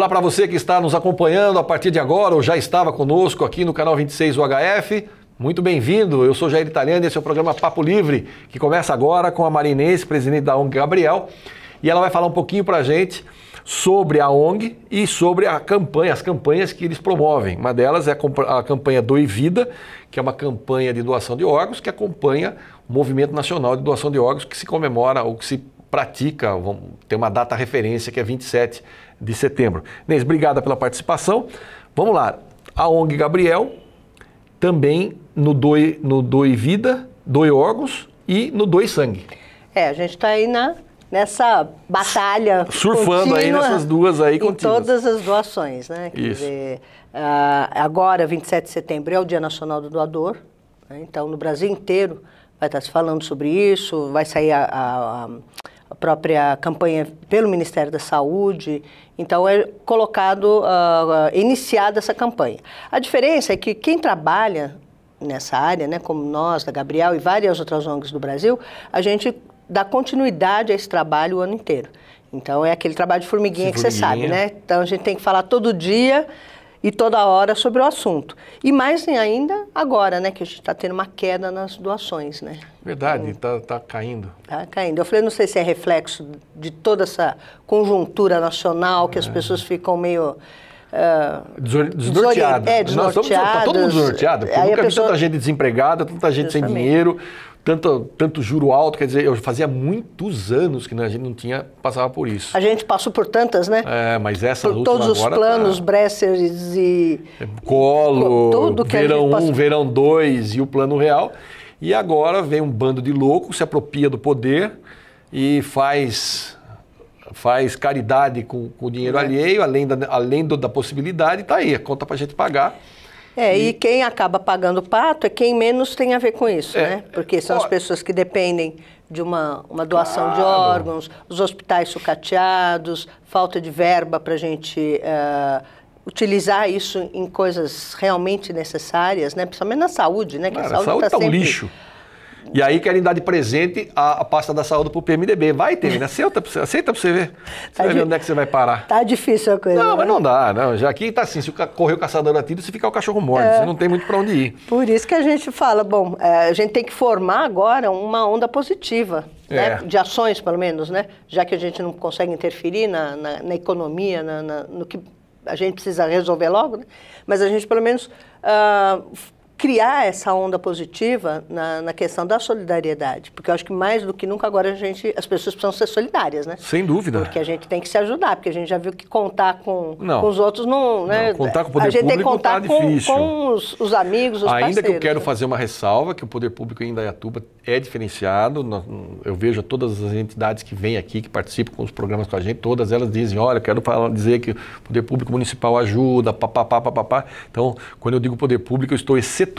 Olá para você que está nos acompanhando a partir de agora ou já estava conosco aqui no canal 26 UHF. Muito bem-vindo, eu sou Jair Italiano e esse é o programa Papo Livre, que começa agora com a marinense presidente da ONG Gabriel, e ela vai falar um pouquinho para a gente sobre a ONG e sobre a campanha, as campanhas que eles promovem. Uma delas é a campanha Doe Vida, que é uma campanha de doação de órgãos que acompanha o Movimento Nacional de Doação de Órgãos que se comemora ou que se pratica, tem uma data referência que é 27 de setembro. Inês, obrigada pela participação. Vamos lá. A ONG Gabriel, também no Doe, no doe Vida, Doe Órgãos e no Doe Sangue. É, a gente está aí na, nessa batalha. Surfando aí nessas duas aí contínuas. Em todas as doações, né? Quer Isso. Dizer, ah, agora, 27 de setembro, é o Dia Nacional do Doador. Né? Então, no Brasil inteiro vai estar se falando sobre isso, vai sair a, a, a a própria campanha pelo Ministério da Saúde. Então é colocado, uh, iniciada essa campanha. A diferença é que quem trabalha nessa área, né, como nós, da Gabriel e várias outras ONGs do Brasil, a gente dá continuidade a esse trabalho o ano inteiro. Então é aquele trabalho de formiguinha, formiguinha. que você sabe, né? Então a gente tem que falar todo dia e toda hora sobre o assunto. E mais ainda agora, né, que a gente está tendo uma queda nas doações, né? Verdade, está então, tá, tá caindo. Está caindo. Eu falei, não sei se é reflexo de toda essa conjuntura nacional que é. as pessoas ficam meio Uh, ah, desnorteado. É, desnorteado. Está tá todo mundo desnorteado. Porque nunca pessoa... vi tanta gente desempregada, tanta gente Justamente. sem dinheiro, tanto, tanto juro alto. Quer dizer, eu fazia muitos anos que a gente não tinha, passava por isso. A gente passou por tantas, né? É, mas essa Por todos os tá planos, tá... Bressers e. É, colo, verão 1, um, verão 2 e o plano real. E agora vem um bando de loucos, se apropria do poder e faz faz caridade com o dinheiro é. alheio, além da, além do, da possibilidade, está aí, a conta para a gente pagar. É, e... e, quem acaba pagando o pato é quem menos tem a ver com isso, é, né? Porque são ó, as pessoas que dependem de uma, uma doação claro. de órgãos, os hospitais sucateados, falta de verba para a gente uh, utilizar isso em coisas realmente necessárias, né? Principalmente na saúde, né? Que claro, a saúde está tá sempre... um lixo e aí querem dar de presente a, a pasta da saúde pro PMDB. Vai, Temina, né? aceita, aceita pra você ver. Você tá vai ver onde é que você vai parar. Tá difícil a coisa. Não, né? mas não dá, não. Já aqui tá assim, se correr o caçador a tiro, fica o cachorro morto. É. Você não tem muito para onde ir. Por isso que a gente fala, bom, é, a gente tem que formar agora uma onda positiva. É. Né? de ações, pelo menos, né? Já que a gente não consegue interferir na, na, na economia, na, no que a gente precisa resolver logo, né? mas a gente, pelo menos, uh, criar essa onda positiva na, na, questão da solidariedade, porque eu acho que mais do que nunca agora a gente, as pessoas precisam ser solidárias, né? Sem dúvida. Porque a gente tem que se ajudar, porque a gente já viu que contar com, com os outros não, né? contar com o poder a gente público tem que tá contar tá com, com os, os, amigos, os ainda parceiros. Ainda que eu quero fazer uma ressalva que o poder público em Indaiatuba é diferenciado. Eu vejo todas as entidades que vêm aqui, que participam com os programas com a gente, todas elas dizem, olha, eu quero falar, dizer que o poder público municipal ajuda, papapá, papapá. Então, quando eu digo poder público, eu estou excetando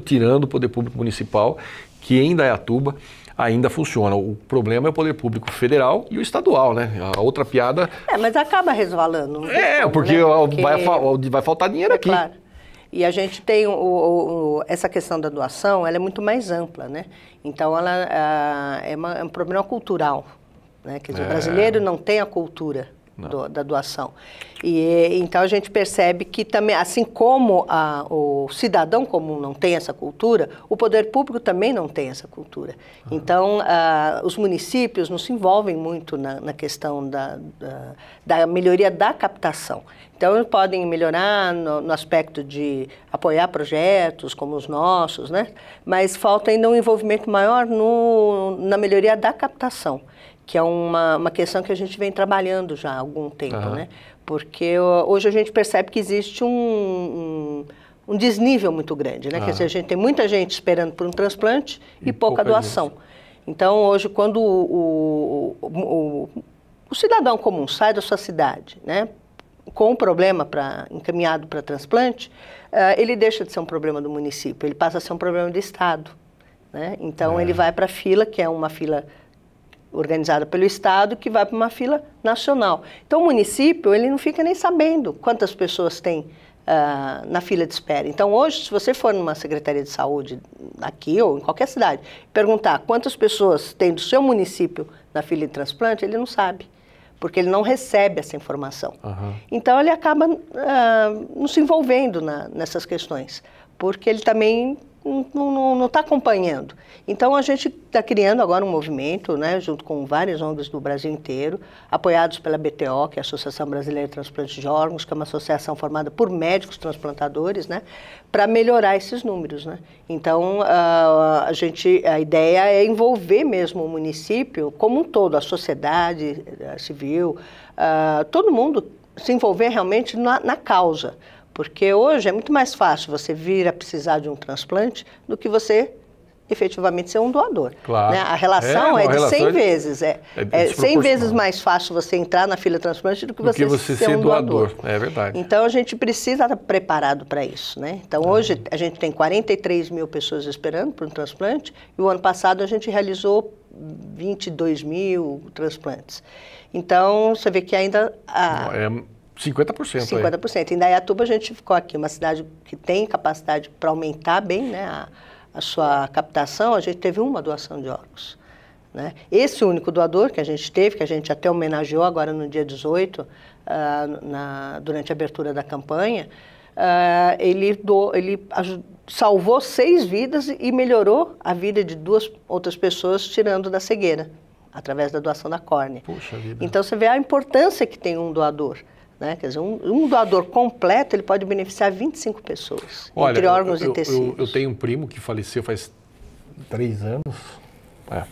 tirando o poder público municipal, que em Dayatuba é ainda funciona. O problema é o poder público federal e o estadual, né? A outra piada. É, mas acaba resvalando. É, como, porque, né? porque, Vai, vai faltar dinheiro é aqui. Claro. E a gente tem o, o, o, essa questão da doação, ela é muito mais ampla, né? Então ela a, ah, é, uma, é, um problema cultural, né? Quer dizer, é. o brasileiro não tem a cultura do, da doação. E então a gente percebe que também, assim como a, o cidadão comum não tem essa cultura, o poder público também não tem essa cultura. Uhum. Então a, ah, os municípios não se envolvem muito na, na questão da, da, da melhoria da captação. Então, podem melhorar no, no, aspecto de apoiar projetos como os nossos, né? mas falta ainda um envolvimento maior no, na melhoria da captação que é uma, uma questão que a gente vem trabalhando já há algum tempo, uhum. né? Porque hoje a gente percebe que existe um, um, um desnível muito grande, né? Uhum. Quer dizer, a gente tem muita gente esperando por um transplante e, e pouca, pouca, doação. Gente. Então, hoje, quando o, o, o, o cidadão comum sai da sua cidade, né? com um problema para encaminhado para transplante, uh, ele deixa de ser um problema do município, ele passa a ser um problema do estado, né? Então é. ele vai para a fila, que é uma fila organizada pelo Estado que vai para uma fila nacional. Então o município ele não fica nem sabendo quantas pessoas tem Uh, na fila de espera. Então, hoje, se você for numa secretaria de saúde aqui ou em qualquer cidade, perguntar quantas pessoas tem do seu município na fila de transplante, ele não sabe, porque ele não recebe essa informação. Uhum. Então, ele acaba uh, não se envolvendo na, nessas questões, porque ele também não está acompanhando. Então a gente está criando agora um movimento, né, junto com várias ONGs do Brasil inteiro, apoiados pela BTO, que é a Associação Brasileira de Transplantes de Órgãos, que é uma associação formada por médicos transplantadores, né, para melhorar esses números, né. Então a, a gente, a ideia é envolver mesmo o município como um todo, a sociedade a civil, a, todo mundo se envolver realmente na, na causa. Porque hoje é muito mais fácil você vir a precisar de um transplante do que você efetivamente ser um doador. Claro. Né? A relação é, é de relação 100 é, vezes. É, é 100 é vezes mais fácil você entrar na fila transplante do que do você, que você ser, ser um doador. doador. É verdade. Então, a gente precisa estar preparado para isso. Né? Então, é. hoje a gente tem 43 mil pessoas esperando para um transplante e o ano passado a gente realizou 22 mil transplantes. Então, você vê que ainda... A, é 50%. 50%. Aí. Em Dayatuba a gente ficou aqui, uma cidade que tem capacidade para aumentar bem né, a, a, sua captação, a gente teve uma doação de órgãos. Né? Esse único doador que a gente teve, que a gente até homenageou agora no dia 18, uh, ah, na, durante a abertura da campanha, uh, ele, do, ele salvou seis vidas e melhorou a vida de duas outras pessoas, tirando da cegueira, através da doação da córnea. Então você vê a importância que tem um doador. Né? Quer dizer, um, um, doador completo ele pode beneficiar 25 pessoas, Olha, entre órgãos eu, eu, e tecidos. Eu, eu, tenho um primo que faleceu faz três anos, é,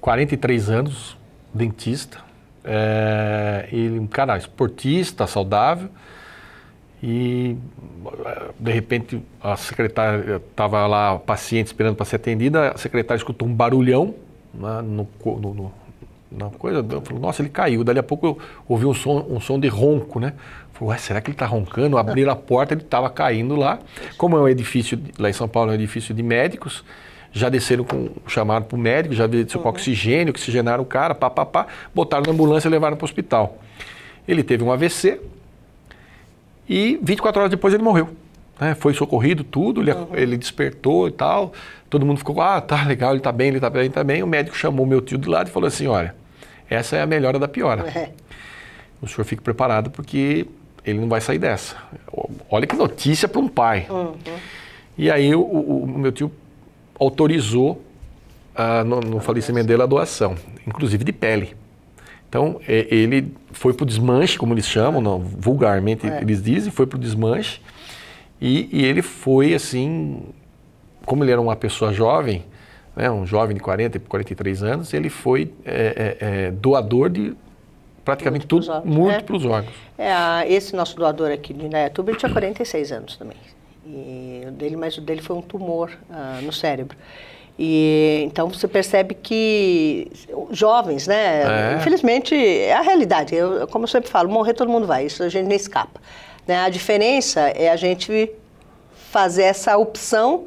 43 anos, dentista, é, ele um cara esportista, saudável, e de repente a secretária estava lá paciente esperando para ser atendida, a secretária escutou um barulhão né, no, no, no não, coisa, eu falei, nossa, ele caiu. Dali a pouco eu ouvi um som, um som de ronco, né? Falei, ué, será que ele está roncando? Abriram a porta, ele estava caindo lá. Como é um edifício, lá em São Paulo é um edifício de médicos, já desceram com, chamado para o médico, já desceram com uhum. oxigênio, oxigenaram o cara, pá, pá, pá, botaram na ambulância e levaram para o hospital. Ele teve um AVC e 24 horas depois ele morreu né, foi socorrido, tudo, ele, uhum. ele, despertou e tal. Todo mundo ficou, ah, tá legal, ele tá bem, ele tá bem, ele tá bem. O médico chamou meu tio do lado e falou assim: olha, essa é a melhora da piora. É. O senhor fique preparado porque ele não vai sair dessa. Olha que notícia para um pai. Uhum. E aí o, o, meu tio autorizou a, ah, no, no falecimento dele a doação, inclusive de pele. Então, é, ele foi para o desmanche, como eles chamam, não, vulgarmente é. eles dizem, foi para o desmanche. E, e, ele foi assim, como ele era uma pessoa jovem, né, um jovem de 40, 43 anos, ele foi é, é, é doador de praticamente múltiplos tudo, órgãos, múltiplos né? órgãos. É, é esse nosso doador aqui de Indaiatuba, ele tinha 46 anos também. E o dele, mas o dele foi um tumor uh, no cérebro. E então você percebe que jovens, né? É. Infelizmente é a realidade. Eu, como eu sempre falo, morrer todo mundo vai. Isso a gente nem escapa. Né? A diferença é a gente fazer essa opção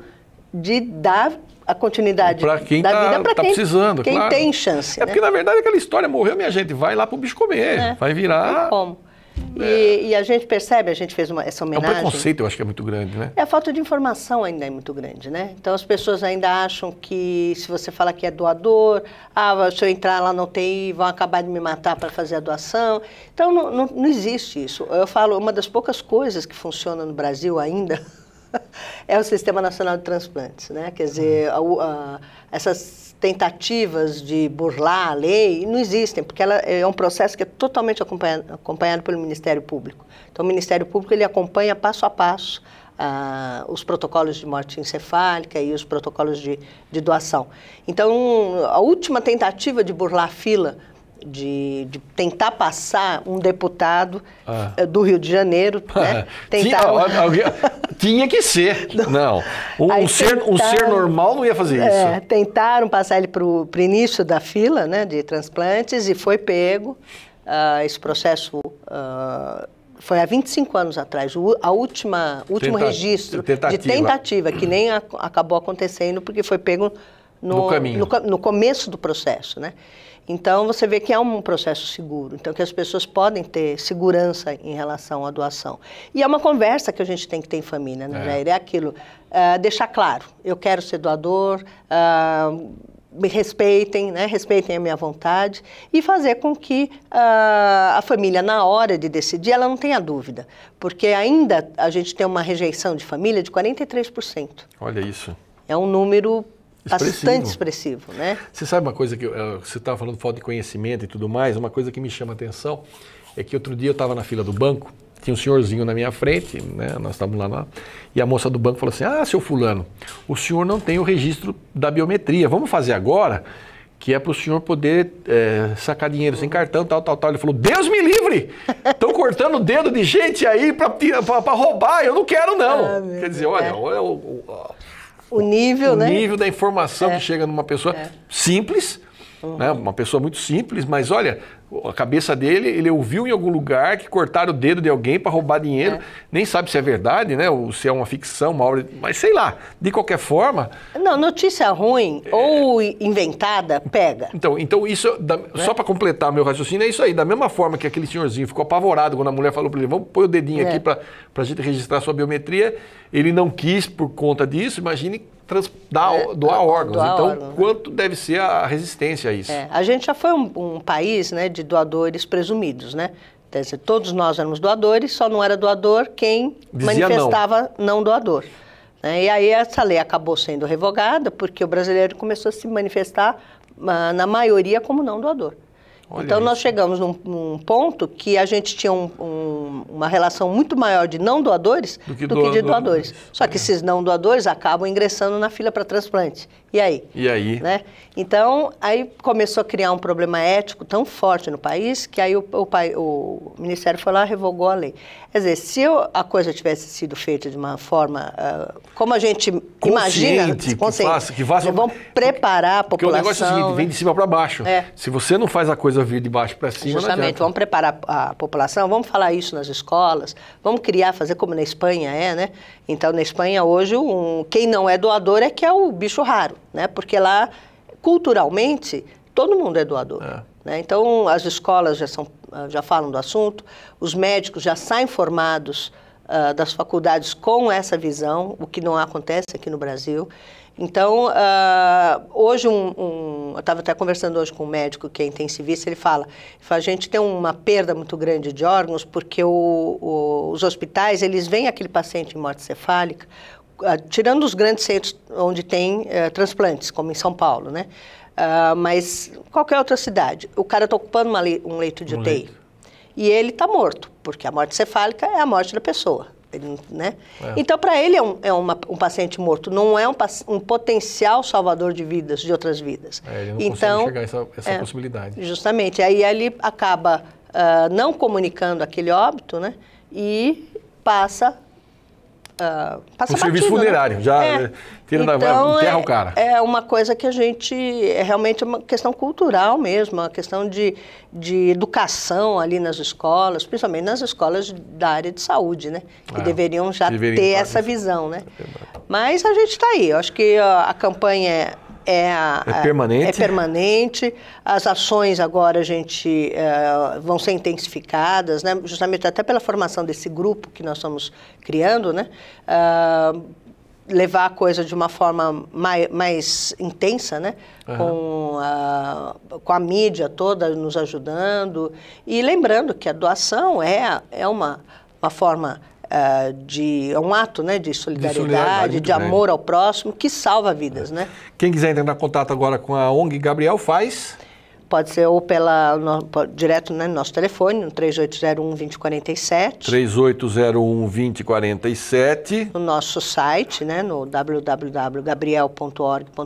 de dar a continuidade pra quem da tá, vida para tá quem, precisando, quem claro. tem chance. É né? porque, na verdade, aquela história morreu, minha gente, vai lá para o bicho comer, é, vai virar... Como? É. E, e, a gente percebe, a gente fez uma, essa homenagem. É um preconceito, eu acho que é muito grande, né? É a falta de informação ainda é muito grande, né? Então as pessoas ainda acham que se você fala que é doador, ah, se eu entrar lá na UTI vão acabar de me matar para fazer a doação. Então não, não, não existe isso. Eu falo, uma das poucas coisas que funciona no Brasil ainda é o Sistema Nacional de Transplantes, né? Quer dizer, uhum. a, a, essas tentativas de burlar a lei não existem, porque ela é um processo que é totalmente acompanhado, acompanhado pelo Ministério Público. Então, o Ministério Público ele acompanha passo a passo os protocolos de morte encefálica e os protocolos de, de, doação. Então, a última tentativa de burlar a fila, de, de tentar passar um deputado ah. Eh, do Rio de Janeiro, ah. né? Tentar... Sim, alguém, tinha que ser. Não. não. Um, ser, um ser normal não ia fazer é, isso. É, tentaram passar ele para o início da fila né, de transplantes e foi pego. Uh, esse processo uh, foi há 25 anos atrás, o a última, último Tenta registro tentativa. de tentativa, que nem a, acabou acontecendo porque foi pego no, no, no, no começo do processo. Né? Então você vê que é um processo seguro, então que as pessoas podem ter segurança em relação à doação. E é uma conversa que a gente tem que ter em família, né, é. Jair? É. é aquilo, uh, deixar claro, eu quero ser doador, uh, me respeitem, né? respeitem a minha vontade e fazer com que uh, a família, na hora de decidir, ela não tenha dúvida. Porque ainda a gente tem uma rejeição de família de 43%. Olha isso. É um número expressivo. bastante expressivo, né? Você sabe uma coisa que eu, eh, você estava falando falta de conhecimento e tudo mais, uma coisa que me chama a atenção é que outro dia eu estava na fila do banco, tinha um senhorzinho na minha frente, né? Nós estávamos lá, lá, e a moça do banco falou assim: "Ah, seu fulano, o senhor não tem o registro da biometria. Vamos fazer agora?" que é para o senhor poder é, sacar dinheiro sem cartão, tal, tal, tal. Ele falou: Deus me livre! Estão cortando o dedo de gente aí para roubar, eu não quero, não. Ah, Quer dizer, olha, olha o, o nível, o né? nível da informação é. que chega numa pessoa é. simples, uhum. né? uma pessoa muito simples, mas olha, a cabeça dele, ele ouviu em algum lugar que cortaram o dedo de alguém para roubar dinheiro. É. Nem sabe se é verdade, né? Ou se é uma ficção, uma obra. Mas sei lá. De qualquer forma. Não, notícia ruim é... ou inventada, pega. Então, então isso, da... é? só para completar meu raciocínio, é isso aí. Da mesma forma que aquele senhorzinho ficou apavorado quando a mulher falou para ele: vamos pôr o dedinho é. aqui para a gente registrar sua biometria. Ele não quis por conta disso. Imagine trans, dar, é, doar órgãos. Doar então, né? quanto né? deve ser a resistência a isso? É, a gente já foi um, um país né, de doadores presumidos, né? Quer dizer, todos nós éramos doadores, só não era doador quem Dizia manifestava não, não doador. Né? E aí essa lei acabou sendo revogada porque o brasileiro começou a se manifestar, ah, na maioria, como não doador. Olha então, isso. nós chegamos num, num, ponto que a gente tinha um, um, uma relação muito maior de não doadores do que, do que de doadores. Só que é. esses não doadores acabam ingressando na fila para transplante. E aí? E aí? Né? Então, aí começou a criar um problema ético tão forte no país que aí o, o, pai, o Ministério foi lá e revogou a lei. Quer dizer, se eu, a coisa tivesse sido feita de uma forma uh, como a gente consciente, imagina, que faça, que faça, vão preparar a população. Porque o negócio é o seguinte, vem de cima para baixo. Né? É. Se você não faz a coisa resolvido de baixo para cima. Justamente, vamos preparar a população, vamos falar isso nas escolas, vamos criar, fazer como na Espanha é, né? Então, na Espanha hoje, um, quem não é doador é que é o bicho raro, né? Porque lá, culturalmente, todo mundo é doador. É. Né? Então, as escolas já, são, já falam do assunto, os médicos já saem formados uh, das faculdades com essa visão, o que não acontece aqui no Brasil. Então, uh, hoje, um, um eu estava até conversando hoje com um médico que é intensivista, ele fala, ele fala a gente tem uma perda muito grande de órgãos porque o, o, os hospitais, eles veem aquele paciente em morte cefálica, uh, tirando os grandes centros onde tem uh, transplantes, como em São Paulo, né? Ah, mas qualquer outra cidade, o cara está ocupando le um leito de um UTI. Leito. E ele está morto, porque a morte cefálica é a morte da pessoa. Ele, né? É. Então, para ele é, um, é uma, um paciente morto, não é um, um, potencial salvador de vidas, de outras vidas. É, ele não então, consegue essa, essa é, possibilidade. Justamente. Aí ele acaba uh, não comunicando aquele óbito, né? E passa o ah, passa um serviço né? funerário, já é. Né? tira então, enterra é, o cara. É uma coisa que a gente. É realmente uma questão cultural mesmo, uma questão de, de educação ali nas escolas, principalmente nas escolas da área de saúde, né? Que é, deveriam já deveriam ter essa visão, né? É Mas a gente está aí. Eu acho que a, ah, a campanha é é, é, permanente. é permanente. As ações agora, a gente, é, vão ser intensificadas, né? justamente até pela formação desse grupo que nós estamos criando, né? É, levar a coisa de uma forma mais, mais intensa, né? Uhum. Com, a, com a mídia toda nos ajudando e lembrando que a doação é, é uma, uma forma Uh, de é um ato né, de solidariedade, de, solidariedade, de amor bem. ao próximo, que salva vidas, é. né? Quem quiser entrar em contato agora com a ONG Gabriel faz. Pode ser ou pela, no, direto né, no nosso telefone, no 3801-2047. 3801-2047. No nosso site, né, no www.gabriel.org.br.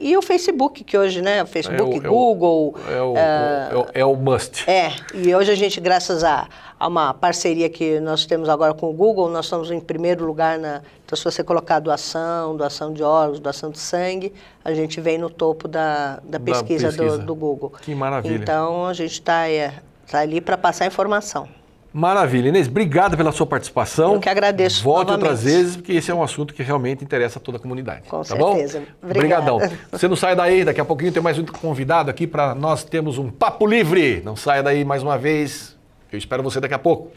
E o Facebook, que hoje, né, Facebook, é, é o, Google... É o, ah, é, o, é o must. É, e hoje a gente, graças a uma parceria que nós temos agora com o Google, nós estamos em primeiro lugar na. Então, se você colocar doação, doação de órgãos, doação de sangue, a gente vem no topo da, da, da pesquisa, Do, do, Google. Que maravilha. Então, a gente está é, tá ali para passar informação. Maravilha. Inês, obrigado pela sua participação. Eu que agradeço. Volte novamente. outras vezes, porque esse é um assunto que realmente interessa a toda a comunidade. Com tá certeza. Bom? Obrigadão. Você não sai daí, daqui a pouquinho tem mais um convidado aqui para nós termos um papo livre. Não saia daí mais uma vez. Eu espero você daqui a pouco.